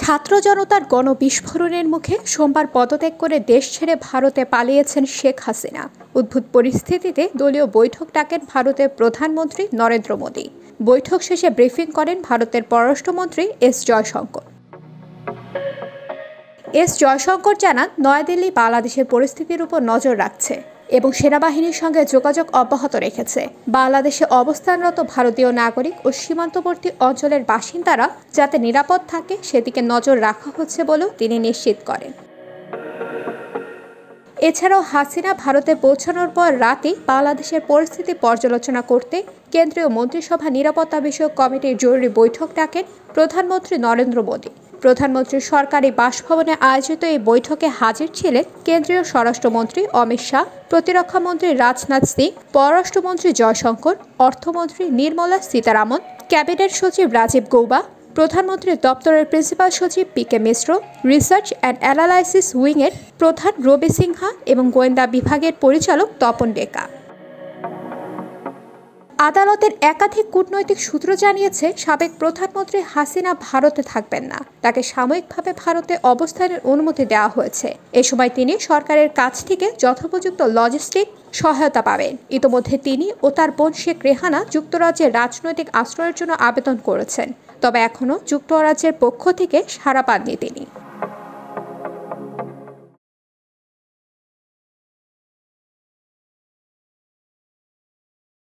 ছাত্র জনতার গণবিস্ফোরণের মুখে সোমবার পদত্যাগ করে দেশ ছেড়ে ভারতে পালিয়েছেন শেখ হাসিনা উদ্ভুত পরিস্থিতিতে দলীয় বৈঠক ডাকেন ভারতের প্রধানমন্ত্রী নরেন্দ্র মোদী বৈঠক শেষে ব্রিফিং করেন ভারতের পররাষ্ট্রমন্ত্রী এস জয়শঙ্কর এস জয়শঙ্কর জানান নয়াদিল্লি বাংলাদেশের পরিস্থিতির উপর নজর রাখছে এবং সেনাবাহিনীর সঙ্গে যোগাযোগ অব্যাহত রেখেছে বাংলাদেশে অবস্থানরত ভারতীয় নাগরিক ও সীমান্তবর্তী অঞ্চলের বাসিন্দারা যাতে নিরাপদ থাকে সেদিকে নজর রাখা হচ্ছে বলেও তিনি নিশ্চিত করেন এছাড়াও হাসিনা ভারতে পৌঁছানোর পর রাতে বাংলাদেশের পরিস্থিতি পর্যালোচনা করতে কেন্দ্রীয় মন্ত্রিসভা নিরাপত্তা বিষয়ক কমিটির জরুরি বৈঠক ডাকেন প্রধানমন্ত্রী নরেন্দ্র মোদী প্রধানমন্ত্রীর সরকারি বাসভবনে আয়োজিত এই বৈঠকে হাজির ছিলেন কেন্দ্রীয় স্বরাষ্ট্রমন্ত্রী অমিত শাহ প্রতিরক্ষামন্ত্রী রাজনাথ সিং পররাষ্ট্রমন্ত্রী জয়শঙ্কর অর্থমন্ত্রী নির্মলা সীতারামন ক্যাবিনেট সচিব রাজীব গৌবা প্রধানমন্ত্রীর দপ্তরের প্রিন্সিপাল সচিব P K Mishra research and analysis উইংয়ের প্রধান রবি সিংহা এবং গোয়েন্দা বিভাগের পরিচালক তপন ডেকা আদালতের একাধিক কূটনৈতিক সূত্র জানিয়েছে সাবেক প্রধানমন্ত্রী হাসিনা ভারতে থাকবেন না তাকে সাময়িকভাবে ভারতে অবস্থানের অনুমতি দেওয়া হয়েছে এ সময় তিনি সরকারের কাছ থেকে যথোপযুক্ত লজিস্টিক সহায়তা পাবেন ইতোমধ্যে তিনি ও তার বোন শেখ রেহানা যুক্তরাজ্যের রাজনৈতিক আশ্রয়ের জন্য আবেদন করেছেন তবে এখনও যুক্তরাজ্যের পক্ষ থেকে সাড়া পাননি তিনি